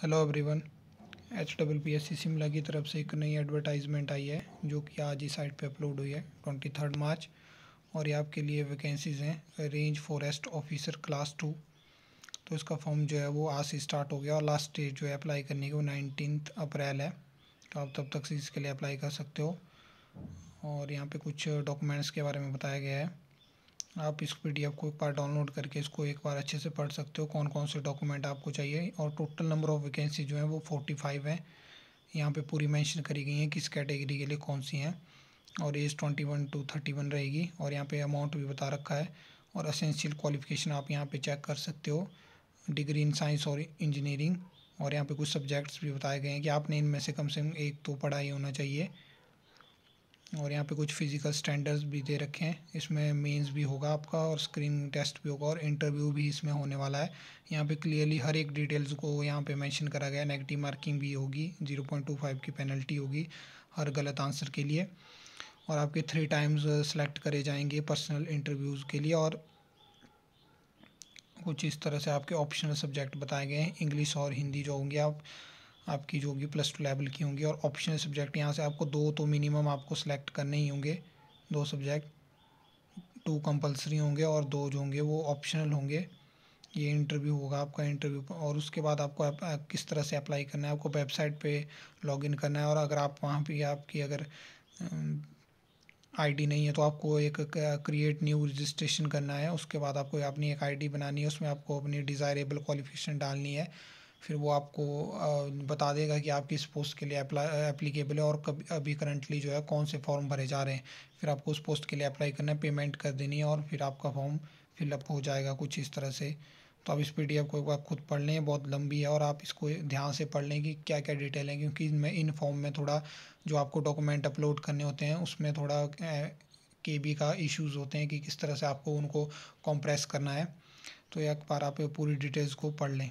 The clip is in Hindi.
hello everyone H W P S C Shimla की तरफ से एक नई एडवर्टाइजमेंट आई है जो कि आज ही साइट पे अपलोड हुई है ट्वेंटी थर्ड मार्च और ये आपके लिए वैकेंसीज़ हैं range forest officer class two तो इसका फॉर्म जो है वो आज से स्टार्ट हो गया और लास्ट डेट जो है अप्लाई करने की वो नाइनटीन अप्रैल है तो आप तब तक से इसके लिए अप्लाई कर सकते हो और यहाँ पर कुछ डॉक्यूमेंट्स के बारे में बताया गया है आप इस पी को एक बार डाउनलोड करके इसको एक बार अच्छे से पढ़ सकते हो कौन कौन से डॉक्यूमेंट आपको चाहिए और टोटल नंबर ऑफ़ वैकेंसी जो है वो फोर्टी फाइव है यहाँ पे पूरी मेंशन करी गई है किस कैटेगरी के लिए कौन सी हैं और age twenty one to thirty one रहेगी और यहाँ पे अमाउंट भी बता रखा है और असेंशियल क्वालिफिकेशन आप यहाँ पर चेक कर सकते हो डिग्री इन साइंस और इंजीनियरिंग और यहाँ पर कुछ सब्जेक्ट्स भी बताए गए हैं कि आपने इनमें से कम से कम एक तो पढ़ाई होना चाहिए और यहाँ पे कुछ फिजिकल स्टैंडर्ड्स भी दे रखे हैं इसमें मेंस भी होगा आपका और स्क्रीन टेस्ट भी होगा और इंटरव्यू भी इसमें होने वाला है यहाँ पे क्लियरली हर एक डिटेल्स को यहाँ पे मेंशन करा गया नेगेटिव मार्किंग भी होगी 0.25 की पेनल्टी होगी हर गलत आंसर के लिए और आपके थ्री टाइम्स सेलेक्ट करे जाएंगे पर्सनल इंटरव्यूज़ के लिए और कुछ इस तरह से आपके ऑप्शनल सब्जेक्ट बताए गए हैं इंग्लिश और हिंदी जो होंगे आप आपकी जो होगी प्लस टू लेवल की होंगी और ऑप्शनल सब्जेक्ट यहाँ से आपको दो तो मिनिमम आपको सेलेक्ट करने ही होंगे दो सब्जेक्ट टू कंपलसरी होंगे और दो जो होंगे वो ऑप्शनल होंगे ये इंटरव्यू होगा आपका इंटरव्यू और उसके बाद आपको आप, आप, किस तरह से अप्लाई करना है आपको वेबसाइट पे लॉगिन करना है और अगर आप वहाँ पे आपकी अगर आईडी नहीं है तो आपको एक क्रिएट न्यू रजिस्ट्रेशन करना है उसके बाद आपको अपनी एक आईडी बनानी है उसमें आपको अपनी डिज़ायरेबल क्वालिफिकेशन डालनी है फिर वो आपको बता देगा कि आप किस पोस्ट के लिए एप्लीकेबल है और कभी अभी करंटली जो है कौन से फॉर्म भरे जा रहे हैं फिर आपको उस पोस्ट के लिए अप्लाई करना है पेमेंट कर देनी है और फिर आपका फॉर्म फिलअप हो जाएगा कुछ इस तरह से तो आप इस पी डी एफ को एक बार खुद पढ़ लें बहुत लंबी है और आप इसको ध्यान से पढ़ लें कि क्या क्या डिटेल है क्योंकि मैं इन फॉर्म में थोड़ा जो आपको डॉक्यूमेंट अपलोड करने होते हैं उसमें थोड़ा के बी का इश्यूज़ होते हैं कि किस तरह से आपको उनको कॉम्प्रेस करना है तो एक बार आप पूरी डिटेल्स को पढ़ लें